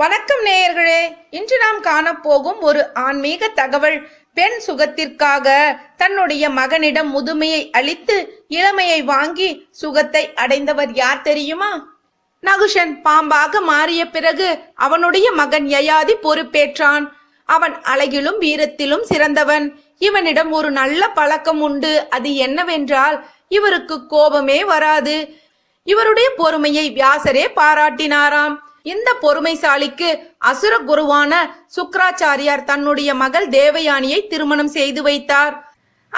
வணக்கம் நேயர்களே இன்று நாம் காணப்போகும் ஒரு ஆன்மீக தகவல் பெண் சுகத்திற்காக தன்னுடைய மகனிடம் முதுமையை அளித்து இளமையை வாங்கி சுகத்தை அடைந்தவர் யார் தெரியுமா நகுஷன் பாம்பாக மாறிய பிறகு அவனுடைய மகன் யயாதி பொறுப்பேற்றான் அவன் அழகிலும் வீரத்திலும் சிறந்தவன் இவனிடம் ஒரு நல்ல பழக்கம் உண்டு அது என்னவென்றால் இவருக்கு கோபமே வராது இவருடைய பொறுமையை வியாசரே பாராட்டினாராம் இந்த பொறுமைசாலிக்கு அசுர குருவான சுக்கராச்சாரியார் தன்னுடைய மகள் தேவயானியை திருமணம் செய்து வைத்தார்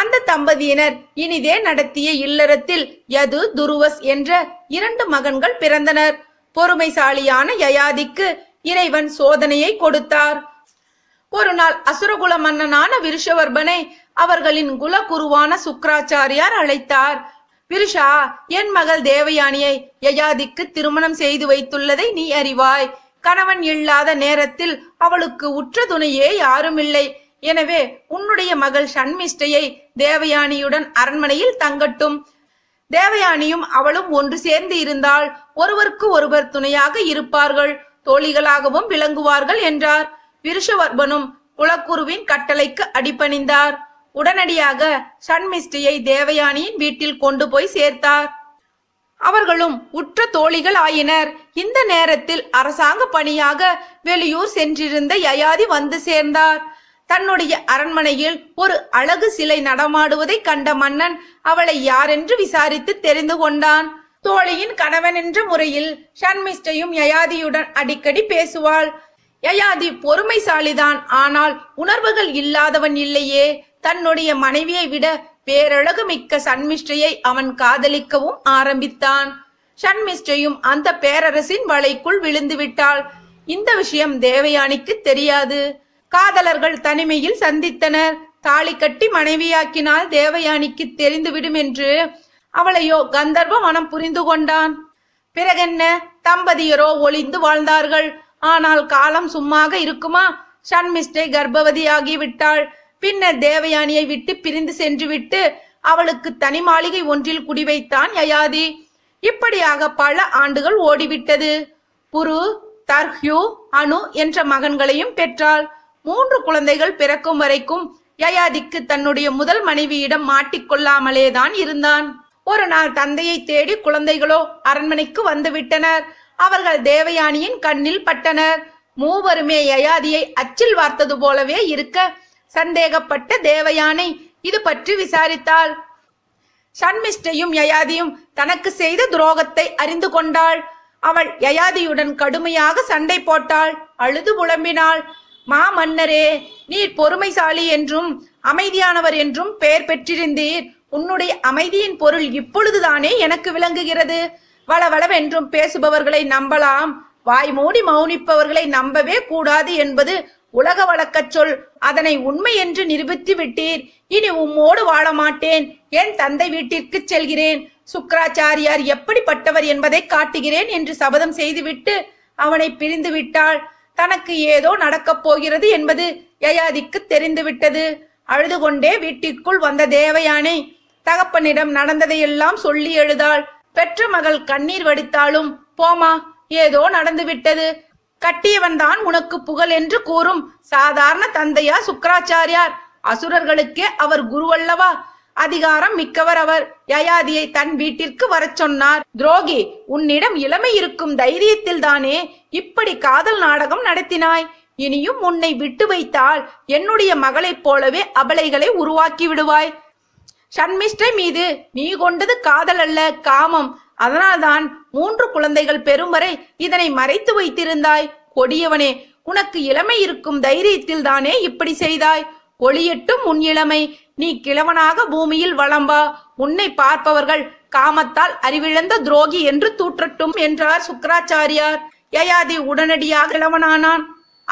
அந்த தம்பதியினர் இனிதே நடத்திய இல்லறத்தில் யது துருவஸ் என்ற இரண்டு மகன்கள் பிறந்தனர் பொறுமைசாலியான யயாதிக்கு இறைவன் சோதனையை கொடுத்தார் ஒரு நாள் அசுரகுல மன்னனான விருஷவர்பனை அவர்களின் குலகுருவான சுக்கராச்சாரியார் அழைத்தார் பிரிஷா என் மகள் தேவயானியை யயாதிக்கு திருமணம் செய்து வைத்துள்ளதை நீ அறிவாய் கணவன் இல்லாத நேரத்தில் அவளுக்கு உற்ற துணையே யாருமில்லை எனவே உன்னுடைய மகள் சண்மிஷ்டையை தேவயானியுடன் அரண்மனையில் தங்கட்டும் தேவயானியும் அவளும் ஒன்று சேர்ந்து இருந்தால் ஒருவருக்கு ஒருவர் துணையாக இருப்பார்கள் தோழிகளாகவும் விளங்குவார்கள் என்றார் விருஷவர்பனும் குலக்குருவின் கட்டளைக்கு அடிபணிந்தார் உடனடியாக சண்மிஸ்டியை தேவயானியின் வீட்டில் கொண்டு போய் சேர்த்தார் அவர்களும் உற்ற தோழிகள் ஆயினர் இந்த நேரத்தில் அரசாங்க பணியாக வெளியூர் சென்றிருந்த யயாதி வந்து சேர்ந்தார் தன்னுடைய அரண்மனையில் ஒரு அழகு சிலை நடமாடுவதை கண்ட மன்னன் அவளை யாரென்று விசாரித்து தெரிந்து கொண்டான் தோழியின் கணவன் என்ற முறையில் சண்மிஸ்டையும் யயாதியுடன் அடிக்கடி பேசுவாள் யயாதி பொறுமைசாலிதான் ஆனால் உணர்வுகள் இல்லாதவன் இல்லையே தன்னுடைய மனைவியை விட பேரழகு மிக்க சண்மிஷ்டையை அவன் காதலிக்கவும் ஆரம்பித்தான் சண்மிஷ்டையும் அந்த பேரரசின் வலைக்குள் விழுந்து விட்டாள் இந்த விஷயம் தேவயானிக்கு தெரியாது காதலர்கள் தனிமையில் சந்தித்தனர் தாலி கட்டி மனைவியாக்கினால் தேவயானிக்கு தெரிந்துவிடும் என்று அவளையோ கந்தர்வ மனம் புரிந்து கொண்டான் பிறகென்ன தம்பதியரோ ஒளிந்து வாழ்ந்தார்கள் ஆனால் காலம் சும்மாக இருக்குமா சண்மிஷ்டை கர்ப்பவதியாகி விட்டாள் பின்னர் தேவயானியை விட்டு பிரிந்து சென்று விட்டு அவளுக்கு தனி மாளிகை ஒன்றில் குடிவைத்தான் யயாதி இப்படியாக பல ஆண்டுகள் ஓடிவிட்டது புரு தர்ஹ்யூ அனு என்ற மகன்களையும் பெற்றாள் மூன்று குழந்தைகள் பிறக்கும் வரைக்கும் யயாதிக்கு தன்னுடைய முதல் மனைவியிடம் மாட்டிக்கொள்ளாமலேதான் தான் இருந்தான் ஒரு நாள் தந்தையை தேடி குழந்தைகளோ அரண்மனைக்கு வந்துவிட்டனர் அவர்கள் தேவயானியின் கண்ணில் பட்டனர் மூவருமே யயாதியை அச்சில் வார்த்தது போலவே இருக்க சந்தேகப்பட்ட தேவயானை இது பற்றி விசாரித்தாள் சண்மிஷ்டையும் யயாதியும் தனக்கு செய்த துரோகத்தை அறிந்து கொண்டாள் அவள் யயாதியுடன் கடுமையாக சண்டை போட்டாள் அழுது புலம்பினாள் மா மன்னரே நீர் பொறுமைசாலி என்றும் அமைதியானவர் என்றும் பெயர் பெற்றிருந்தீர் உன்னுடைய அமைதியின் பொருள் இப்பொழுதுதானே எனக்கு விளங்குகிறது வளவளவென்றும் பேசுபவர்களை நம்பலாம் வாய் மூடி மௌனிப்பவர்களை நம்பவே கூடாது என்பது உலக வழக்கச் சொல் அதனை உண்மை என்று நிரூபித்து விட்டீர் இனி உம்மோடு வாழ மாட்டேன் என் தந்தை வீட்டிற்கு செல்கிறேன் சுக்கராச்சாரியார் எப்படிப்பட்டவர் என்பதை காட்டுகிறேன் என்று சபதம் செய்துவிட்டு அவனை பிரிந்து விட்டாள் தனக்கு ஏதோ நடக்கப் போகிறது என்பது யயாதிக்கு தெரிந்துவிட்டது அழுது கொண்டே வீட்டிற்குள் வந்த தேவயானை தகப்பனிடம் நடந்ததையெல்லாம் சொல்லி எழுதாள் பெற்ற மகள் கண்ணீர் வடித்தாலும் போமா ஏதோ நடந்து விட்டது கட்டியவன்தான் உனக்கு புகழ் என்று கூறும் சாதாரண தந்தையா சுக்கராச்சாரியார் அசுரர்களுக்கே அவர் குருவல்லவா அதிகாரம் மிக்கவர் அவர் யயாதியை தன் வீட்டிற்கு வரச் சொன்னார் துரோகி உன்னிடம் இளமை இருக்கும் தைரியத்தில் தானே இப்படி காதல் நாடகம் நடத்தினாய் இனியும் உன்னை விட்டு வைத்தால் என்னுடைய மகளைப் போலவே அபலைகளை உருவாக்கி விடுவாய் சண்மிஷ்டை மீது நீ கொண்டது காதல் அல்ல காமம் அதனால்தான் மூன்று குழந்தைகள் பெறும் வரை இதனை மறைத்து வைத்திருந்தாய் கொடியவனே உனக்கு இளமை இருக்கும் தைரியத்தில் தானே இப்படி செய்தாய் ஒளியட்டும் உன் இளமை நீ கிழவனாக பூமியில் வளம்பா உன்னை பார்ப்பவர்கள் காமத்தால் அறிவிழந்த துரோகி என்று தூற்றட்டும் என்றார் சுக்கராச்சாரியார் யயாதி உடனடியாக கிழவனானான்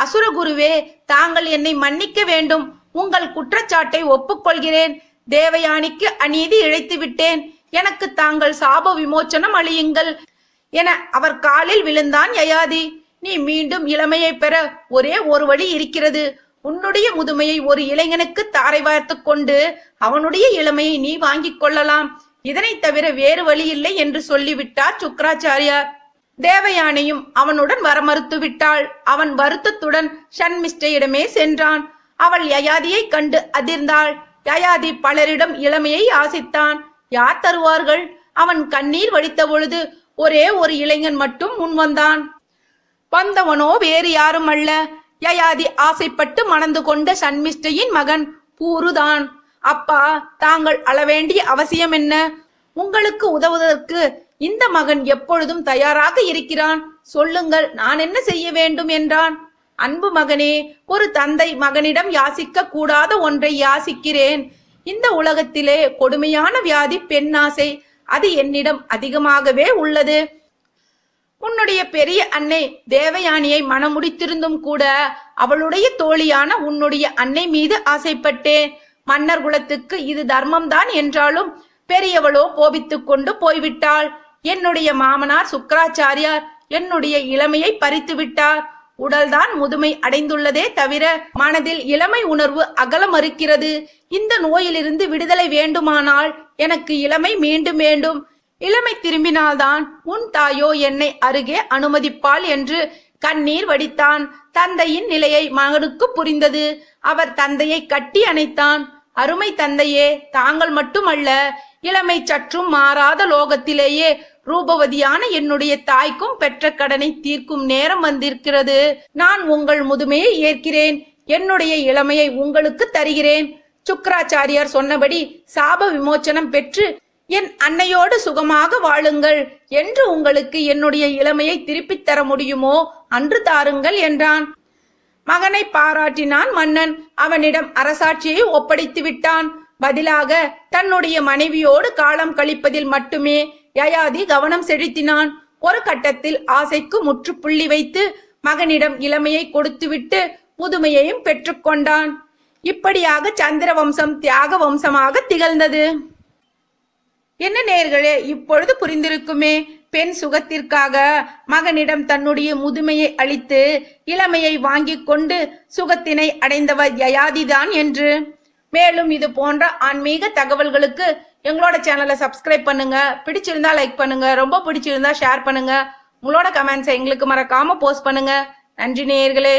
அசுரகுருவே தாங்கள் என்னை மன்னிக்க வேண்டும் உங்கள் குற்றச்சாட்டை ஒப்புக்கொள்கிறேன் தேவயானிக்கு அநீதி இழைத்து விட்டேன் எனக்கு தாங்கள் சாப விமோச்சனம் அழியுங்கள் என அவர் காலில் விழுந்தான் யயாதி நீ மீண்டும் இளமையை பெற ஒரே ஒரு வழி இருக்கிறது உன்னுடைய முதுமையை ஒரு இளைஞனுக்கு தாரை வார்த்து கொண்டு அவனுடைய இளமையை நீ வாங்கிக் கொள்ளலாம் இதனை தவிர வேறு வழி இல்லை என்று சொல்லிவிட்டார் சுக்கராச்சாரியார் தேவயானையும் அவனுடன் வர மறுத்து விட்டாள் அவன் வருத்தத்துடன் ஷண்மிஷ்டையிடமே சென்றான் அவள் யயாதியை கண்டு அதிர்ந்தாள் யயாதி பலரிடம் இளமையை ஆசித்தான் யார் தருவார்கள் அவன் கண்ணீர் வடித்த பொழுது ஒரே ஒரு இளைஞன் மட்டும் முன் வந்தான் வந்தவனோ வேறு யாரும் அல்ல யயாதி ஆசைப்பட்டு மணந்து கொண்ட சன்மிஷ்டையின் மகன் பூருதான் அப்பா தாங்கள் அளவேண்டிய அவசியம் என்ன உங்களுக்கு உதவுவதற்கு இந்த மகன் எப்பொழுதும் தயாராக இருக்கிறான் சொல்லுங்கள் நான் என்ன செய்ய வேண்டும் என்றான் அன்பு மகனே ஒரு தந்தை மகனிடம் யாசிக்க கூடாத ஒன்றை யாசிக்கிறேன் இந்த உலகத்திலே கொடுமையான வியாதி பெண்ணாசை அது என்னிடம் அதிகமாகவே உள்ளது உன்னுடைய பெரிய அன்னை தேவயானியை மனம் முடித்திருந்தும் கூட அவளுடைய தோழியான உன்னுடைய அன்னை மீது ஆசைப்பட்டேன் மன்னர் குலத்துக்கு இது தர்மம்தான் என்றாலும் பெரியவளோ கோபித்துக் கொண்டு போய்விட்டாள் என்னுடைய மாமனார் சுக்கராச்சாரியார் என்னுடைய இளமையை பறித்து விட்டார் உடல்தான் முதுமை அடைந்துள்ளதே தவிர மனதில் இளமை உணர்வு அகல மறுக்கிறது இந்த நோயிலிருந்து விடுதலை வேண்டுமானால் எனக்கு இளமை மீண்டும் வேண்டும் இளமை திரும்பினால்தான் உன் தாயோ என்னை அருகே அனுமதிப்பாள் என்று கண்ணீர் வடித்தான் தந்தையின் நிலையை மகனுக்கு புரிந்தது அவர் தந்தையை கட்டி அணைத்தான் அருமை தந்தையே தாங்கள் மட்டுமல்ல இளமை சற்றும் மாறாத லோகத்திலேயே ரூபவதியான என்னுடைய தாய்க்கும் பெற்ற கடனை தீர்க்கும் நேரம் வந்திருக்கிறது நான் உங்கள் முதுமையை ஏற்கிறேன் என்னுடைய இளமையை உங்களுக்கு தருகிறேன் சுக்கராச்சாரியார் சொன்னபடி சாப விமோச்சனம் பெற்று என் அன்னையோடு சுகமாக வாழுங்கள் என்று உங்களுக்கு என்னுடைய இளமையை திருப்பித் தர முடியுமோ அன்று தாருங்கள் என்றான் மகனை பாராட்டினான் மன்னன் அவனிடம் அரசாட்சியை ஒப்படைத்து விட்டான் பதிலாக தன்னுடைய மனைவியோடு காலம் கழிப்பதில் மட்டுமே யயாதி கவனம் செலுத்தினான் ஒரு கட்டத்தில் ஆசைக்கு முற்றுப்புள்ளி வைத்து மகனிடம் இளமையை கொடுத்துவிட்டு முதுமையையும் பெற்றுக்கொண்டான் இப்படியாக சந்திர வம்சம் தியாக வம்சமாக திகழ்ந்தது என்ன நேர்களே இப்பொழுது புரிந்திருக்குமே பெண் சுகத்திற்காக மகனிடம் தன்னுடைய முதுமையை அளித்து இளமையை வாங்கிக் கொண்டு சுகத்தினை அடைந்தவர் யயாதிதான் என்று மேலும் இது போன்ற ஆன்மீக தகவல்களுக்கு எங்களோட சேனலை சப்ஸ்கிரைப் பண்ணுங்க பிடிச்சிருந்தா லைக் பண்ணுங்க ரொம்ப பிடிச்சிருந்தா ஷேர் பண்ணுங்க உங்களோட கமெண்ட்ஸை எங்களுக்கு மறக்காம போஸ்ட் பண்ணுங்க நன்றி நேயர்களே